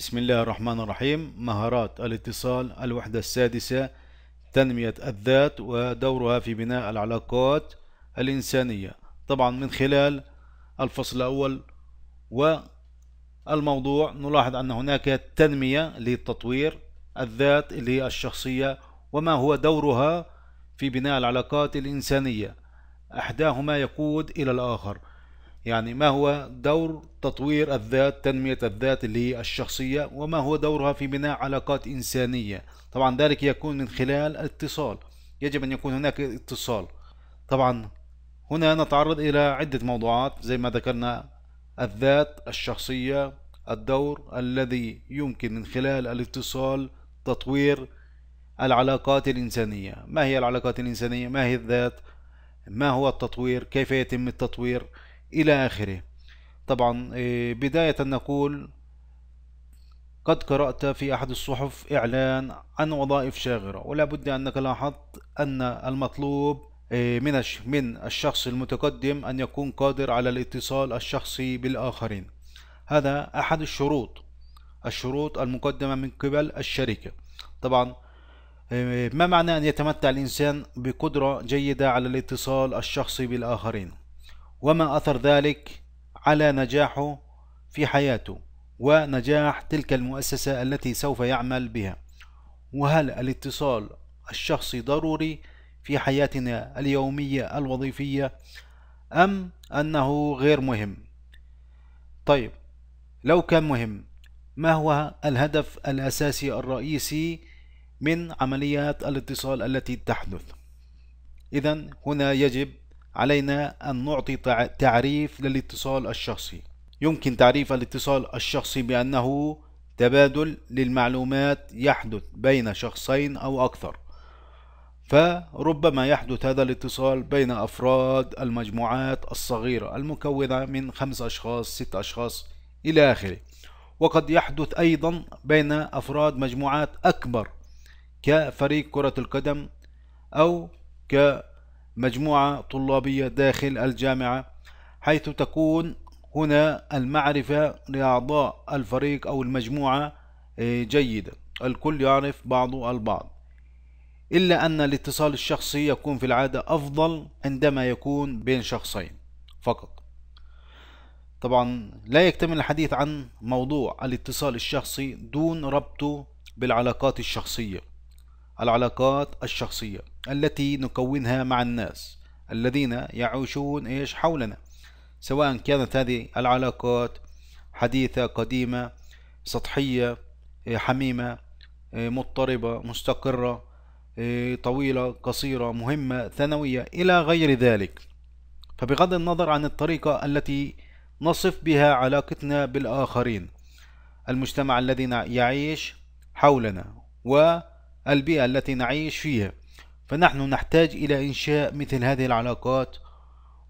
بسم الله الرحمن الرحيم مهارات الاتصال الوحدة السادسة تنمية الذات ودورها في بناء العلاقات الإنسانية طبعا من خلال الفصل الأول والموضوع نلاحظ أن هناك تنمية لتطوير الذات اللي هي الشخصية وما هو دورها في بناء العلاقات الإنسانية أحداهما يقود إلى الآخر يعني ما هو دور تطوير الذات تنمية الذات اللي هي الشخصية وما هو دورها في بناء علاقات إنسانية طبعا ذلك يكون من خلال اتصال يجب أن يكون هناك اتصال طبعا هنا نتعرض إلى عدة موضوعات زي ما ذكرنا الذات الشخصية الدور الذي يمكن من خلال الاتصال تطوير العلاقات الإنسانية ما هي العلاقات الإنسانية ما هي الذات ما هو التطوير كيف يتم التطوير إلى آخره طبعا آه، بداية نقول قد قرأت في أحد الصحف إعلان عن وظائف شاغرة ولا بد أنك لاحظت أن المطلوب آه، من من الشخص المتقدم أن يكون قادر على الاتصال الشخصي بالآخرين هذا أحد الشروط الشروط المقدمة من قبل الشركة طبعا آه، ما معنى أن يتمتع الإنسان بقدرة جيدة على الاتصال الشخصي بالآخرين وما أثر ذلك على نجاحه في حياته ونجاح تلك المؤسسة التي سوف يعمل بها وهل الاتصال الشخصي ضروري في حياتنا اليومية الوظيفية أم أنه غير مهم طيب لو كان مهم ما هو الهدف الأساسي الرئيسي من عمليات الاتصال التي تحدث إذا هنا يجب علينا أن نعطي تعريف للاتصال الشخصي يمكن تعريف الاتصال الشخصي بأنه تبادل للمعلومات يحدث بين شخصين أو أكثر فربما يحدث هذا الاتصال بين أفراد المجموعات الصغيرة المكونة من خمس أشخاص ست أشخاص إلى آخره وقد يحدث أيضا بين أفراد مجموعات أكبر كفريق كرة القدم أو ك مجموعة طلابية داخل الجامعة حيث تكون هنا المعرفة لأعضاء الفريق أو المجموعة آه، جيدة الكل يعرف بعضه البعض إلا أن الاتصال الشخصي يكون في العادة أفضل عندما يكون بين شخصين فقط طبعا لا يكتمل الحديث عن موضوع الاتصال الشخصي دون ربطه بالعلاقات الشخصية العلاقات الشخصية التي نكونها مع الناس الذين يعيشون إيش حولنا سواء كانت هذه العلاقات حديثة قديمة سطحية إيه، حميمة إيه، مضطربة مستقرة إيه، طويلة قصيرة مهمة ثانوية إلى غير ذلك فبغض النظر عن الطريقة التي نصف بها علاقتنا بالآخرين المجتمع الذي يعيش حولنا و البيئة التي نعيش فيها فنحن نحتاج إلى إنشاء مثل هذه العلاقات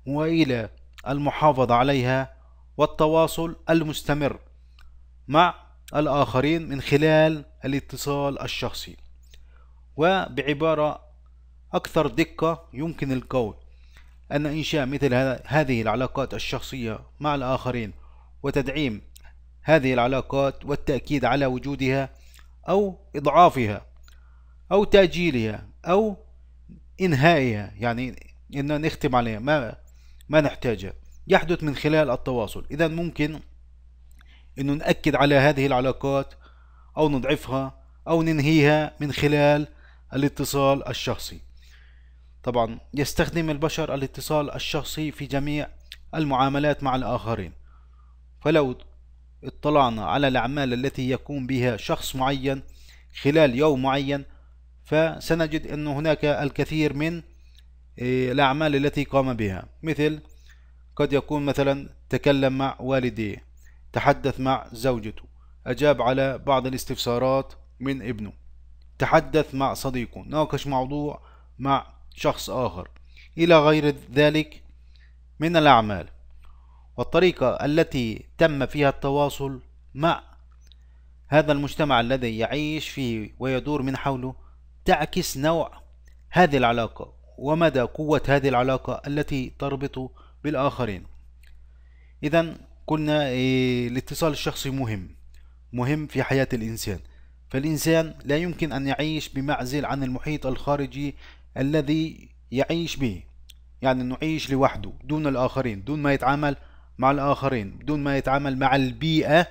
وإلى المحافظة عليها والتواصل المستمر مع الآخرين من خلال الاتصال الشخصي وبعبارة أكثر دقة يمكن القول أن إنشاء مثل هذه العلاقات الشخصية مع الآخرين وتدعيم هذه العلاقات والتأكيد على وجودها أو إضعافها أو تأجيلها أو إنهائها يعني إن نختم عليها ما ما نحتاجها يحدث من خلال التواصل إذا ممكن إنه نأكد على هذه العلاقات أو نضعفها أو ننهيها من خلال الاتصال الشخصي طبعا يستخدم البشر الاتصال الشخصي في جميع المعاملات مع الآخرين فلو اطلعنا على الأعمال التي يقوم بها شخص معين خلال يوم معين فسنجد أن هناك الكثير من إيه، الأعمال التي قام بها مثل قد يكون مثلا تكلم مع والديه تحدث مع زوجته أجاب على بعض الاستفسارات من ابنه تحدث مع صديقه ناقش موضوع مع شخص آخر إلى غير ذلك من الأعمال والطريقة التي تم فيها التواصل مع هذا المجتمع الذي يعيش فيه ويدور من حوله تعكس نوع هذه العلاقة ومدى قوة هذه العلاقة التي تربط بالآخرين إذا قلنا إيه، الاتصال الشخصي مهم مهم في حياة الإنسان فالإنسان لا يمكن أن يعيش بمعزل عن المحيط الخارجي الذي يعيش به يعني أنه يعيش لوحده دون الآخرين دون ما يتعامل مع الآخرين دون ما يتعامل مع البيئة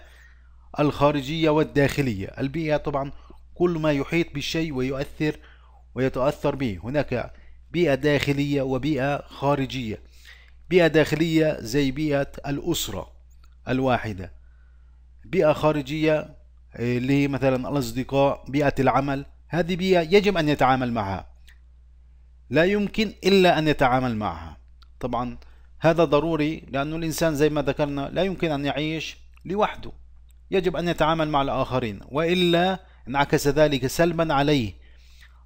الخارجية والداخلية البيئة طبعا كل ما يحيط بالشيء ويؤثر ويتأثر به هناك بيئة داخلية وبيئة خارجية بيئة داخلية زي بيئة الأسرة الواحدة بيئة خارجية آه، اللي هي مثلا الأصدقاء بيئة العمل هذه بيئة يجب أن يتعامل معها لا يمكن إلا أن يتعامل معها طبعا هذا ضروري لأنه الإنسان زي ما ذكرنا لا يمكن أن يعيش لوحده يجب أن يتعامل مع الآخرين وإلا انعكس ذلك سلبا عليه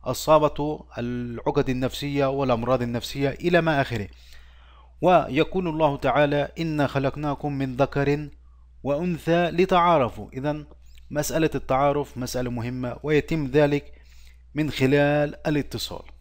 أصابته العقد النفسية والأمراض النفسية إلى ما آخره ويقول الله تعالى إن خلقناكم من ذكر وأنثى لتعارفوا إذا مسألة التعارف مسألة مهمة ويتم ذلك من خلال الاتصال